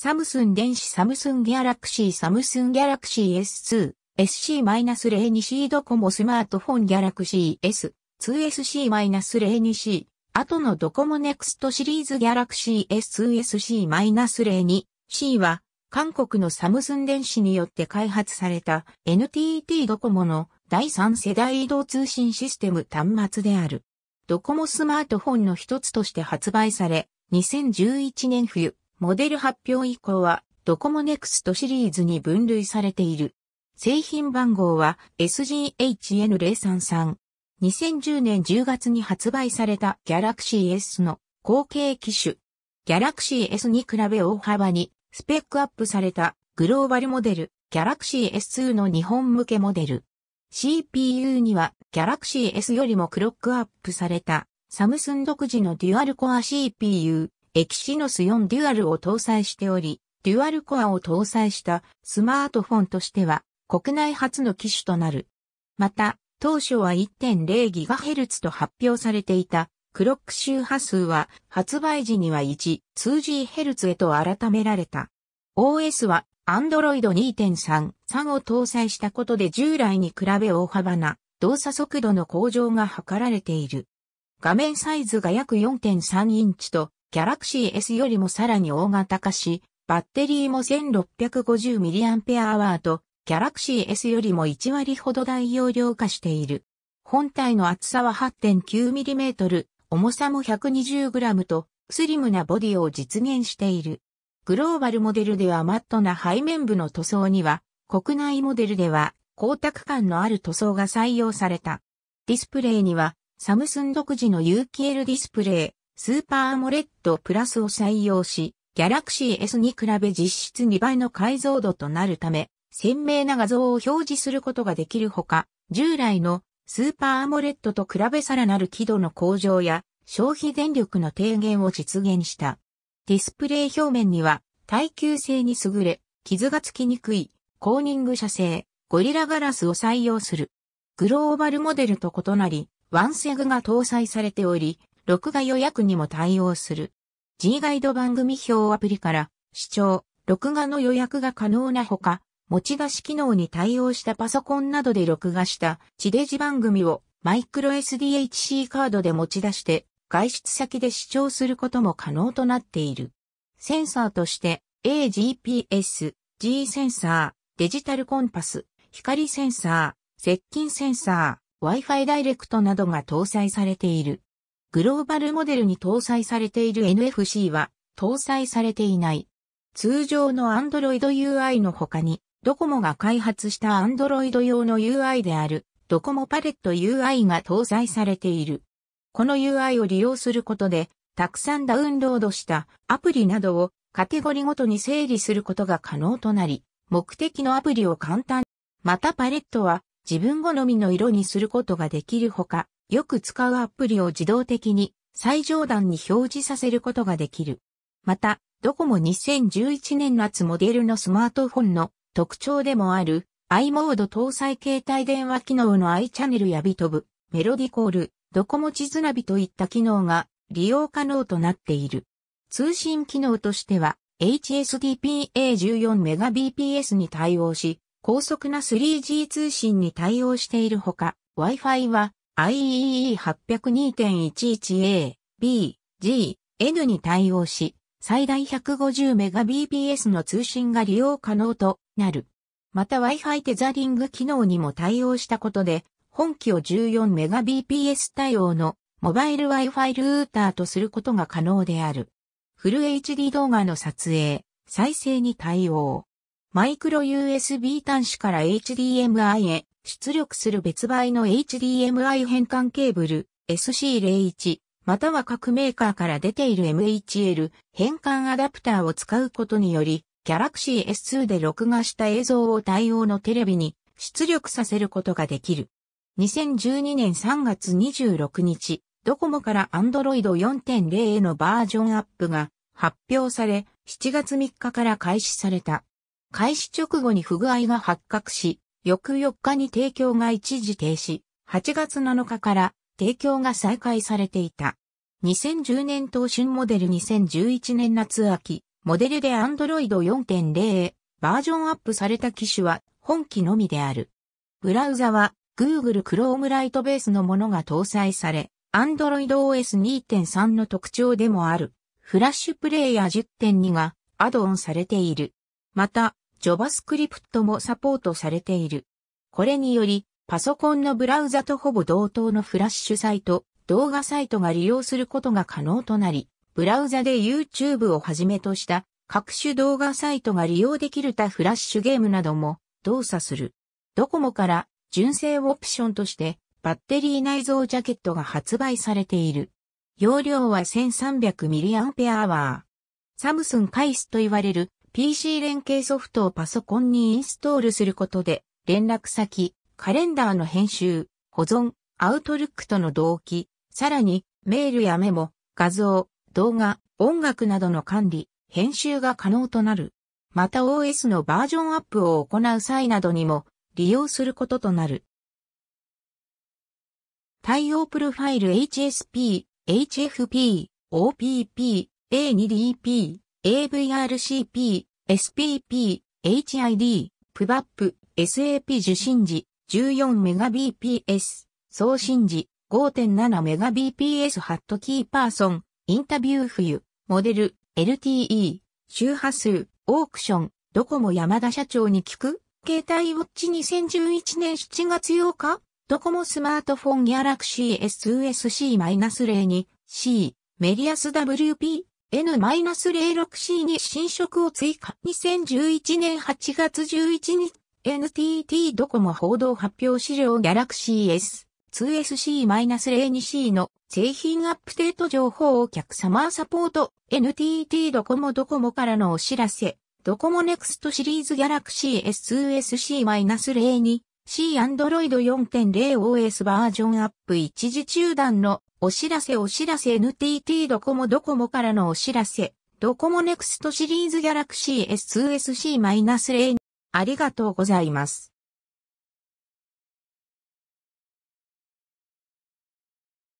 サムスン電子サムスンギャラクシーサムスンギャラクシー S2、SC-02C ドコモスマートフォンギャラクシー S、2SC-02C、後のドコモネクストシリーズギャラクシー S2SC-02C は、韓国のサムスン電子によって開発された NTT ドコモの第3世代移動通信システム端末である。ドコモスマートフォンの一つとして発売され、2011年冬、モデル発表以降はドコモネクストシリーズに分類されている。製品番号は SGHN033。2010年10月に発売された Galaxy S の後継機種。Galaxy S に比べ大幅にスペックアップされたグローバルモデル Galaxy S2 の日本向けモデル。CPU には Galaxy S よりもクロックアップされたサムスン独自のデュアルコア CPU。エキシノス4デュアルを搭載しており、デュアルコアを搭載したスマートフォンとしては国内初の機種となる。また、当初は 1.0GHz と発表されていたクロック周波数は発売時には 1.2GHz へと改められた。OS は Android 2.3、3を搭載したことで従来に比べ大幅な動作速度の向上が図られている。画面サイズが約4.3インチとギャラクシー S よりもさらに大型化し、バッテリーも 1650mAh とギャラクシー S よりも1割ほど大容量化している。本体の厚さは 8.9mm、重さも 120g とスリムなボディを実現している。グローバルモデルではマットな背面部の塗装には、国内モデルでは光沢感のある塗装が採用された。ディスプレイには、サムスン独自の有機 L ディスプレイ、スーパーモレットプラスを採用し、ギャラクシー S に比べ実質2倍の解像度となるため、鮮明な画像を表示することができるほか、従来のスーパーアモレットと比べさらなる輝度の向上や消費電力の低減を実現した。ディスプレイ表面には耐久性に優れ、傷がつきにくい、コーニング社製、ゴリラガラスを採用する。グローバルモデルと異なり、ワンセグが搭載されており、録画予約にも対応する。G ガイド番組表アプリから、視聴、録画の予約が可能なほか、持ち出し機能に対応したパソコンなどで録画した地デジ番組をマイクロ SDHC カードで持ち出して外出先で視聴することも可能となっている。センサーとして AGPS、G センサー、デジタルコンパス、光センサー、接近センサー、Wi-Fi ダイレクトなどが搭載されている。グローバルモデルに搭載されている NFC は搭載されていない。通常の Android UI の他に、ドコモが開発した Android 用の UI である、ドコモパレット UI が搭載されている。この UI を利用することで、たくさんダウンロードしたアプリなどをカテゴリごとに整理することが可能となり、目的のアプリを簡単に、またパレットは自分好みの色にすることができるほか、よく使うアプリを自動的に最上段に表示させることができる。また、ドコモ2011年夏モデルのスマートフォンの特徴でもある i モード搭載携帯電話機能の i チャンネルやビトブ、メロディコール、ドコモ地図ナビといった機能が利用可能となっている。通信機能としては HSDPA14Mbps に対応し、高速な 3G 通信に対応しているほか、Wi-Fi は IEE802.11a、b、g、n に対応し、最大 150Mbps の通信が利用可能となる。また Wi-Fi テザリング機能にも対応したことで、本機を 14Mbps 対応のモバイル Wi-Fi ルーターとすることが可能である。フル HD 動画の撮影、再生に対応。マイクロ USB 端子から HDMI へ出力する別売の HDMI 変換ケーブル SC01 または各メーカーから出ている MHL 変換アダプターを使うことにより Galaxy S2 で録画した映像を対応のテレビに出力させることができる。2012年3月26日、ドコモから Android 4.0へのバージョンアップが発表され、7月3日から開始された。開始直後に不具合が発覚し、翌4日に提供が一時停止、8月7日から提供が再開されていた。2010年当春モデル2011年夏秋、モデルで Android 4.0へバージョンアップされた機種は本機のみである。ブラウザは Google Chrome ライトベースのものが搭載され、Android OS 2.3の特徴でもある、フラッシュプレイヤー10.2がアドオンされている。また、JavaScript もサポートされている。これにより、パソコンのブラウザとほぼ同等のフラッシュサイト、動画サイトが利用することが可能となり、ブラウザで YouTube をはじめとした各種動画サイトが利用できる他フラッシュゲームなども動作する。ドコモから純正オプションとしてバッテリー内蔵ジャケットが発売されている。容量は 1300mAh。サムスンカイスと言われる PC 連携ソフトをパソコンにインストールすることで、連絡先、カレンダーの編集、保存、アウトルックとの同期、さらに、メールやメモ、画像、動画、音楽などの管理、編集が可能となる。また OS のバージョンアップを行う際などにも利用することとなる。対応プロファイル HSP、HFP、OPP、A2DP、AVRCP、SPP、HID、PVAP、SAP 受信時 14Mbps、送信時 5.7Mbps ハットキーパーソン、インタビュー冬、モデル、LTE、周波数、オークション、ドコモ山田社長に聞く携帯ウォッチ2011年7月8日ドコモスマートフォンギャラクシー SUSC-02C メリアス WP N-06C に新色を追加。2011年8月11日、NTT ドコモ報道発表資料ギャラクシー S。2SC-02C の製品アップデート情報をお客様サポート NTT ドコモドコモからのお知らせドコモネクストシリーズギャラクシー S2SC-02C アンドロイド 4.0OS バージョンアップ一時中断のお知らせお知らせ NTT ドコモドコモからのお知らせ。ドコモネクストシリーズギャラクシー S2SC-0 ありがとうございます。